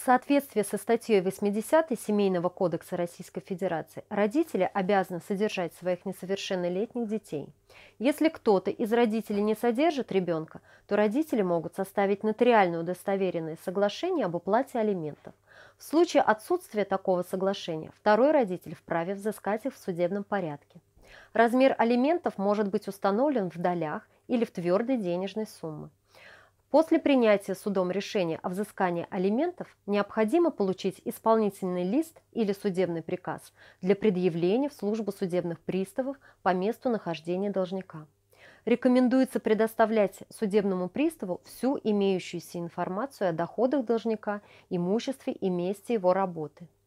В соответствии со статьей 80 Семейного кодекса Российской Федерации родители обязаны содержать своих несовершеннолетних детей. Если кто-то из родителей не содержит ребенка, то родители могут составить нотариально удостоверенное соглашение об уплате алиментов. В случае отсутствия такого соглашения второй родитель вправе взыскать их в судебном порядке. Размер алиментов может быть установлен в долях или в твердой денежной суммы. После принятия судом решения о взыскании алиментов необходимо получить исполнительный лист или судебный приказ для предъявления в службу судебных приставов по месту нахождения должника. Рекомендуется предоставлять судебному приставу всю имеющуюся информацию о доходах должника, имуществе и месте его работы –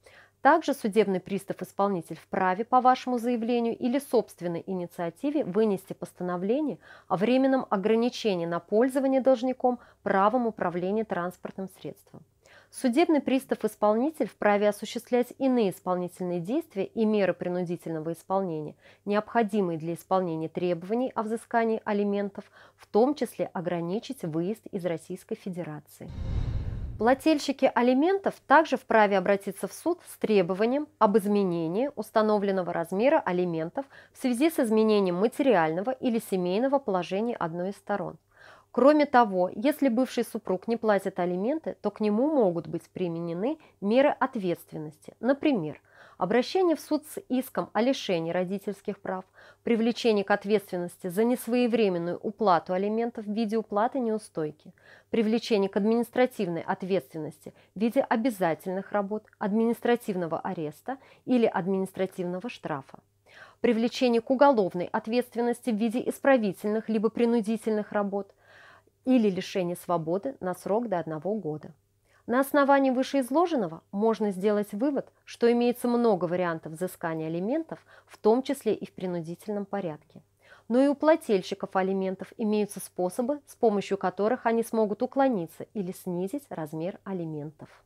также судебный пристав-исполнитель вправе по вашему заявлению или собственной инициативе вынести постановление о временном ограничении на пользование должником правом управления транспортным средством. Судебный пристав-исполнитель вправе осуществлять иные исполнительные действия и меры принудительного исполнения, необходимые для исполнения требований о взыскании алиментов, в том числе ограничить выезд из Российской Федерации. Плательщики алиментов также вправе обратиться в суд с требованием об изменении установленного размера алиментов в связи с изменением материального или семейного положения одной из сторон. Кроме того, если бывший супруг не платит алименты, то к нему могут быть применены меры ответственности, например – обращение в суд с иском о лишении родительских прав, привлечение к ответственности за несвоевременную уплату алиментов в виде уплаты неустойки, привлечение к административной ответственности в виде обязательных работ, административного ареста или административного штрафа привлечение к уголовной ответственности в виде исправительных либо принудительных работ или лишение свободы на срок до одного года. На основании вышеизложенного можно сделать вывод, что имеется много вариантов взыскания алиментов, в том числе и в принудительном порядке. Но и у плательщиков алиментов имеются способы, с помощью которых они смогут уклониться или снизить размер алиментов.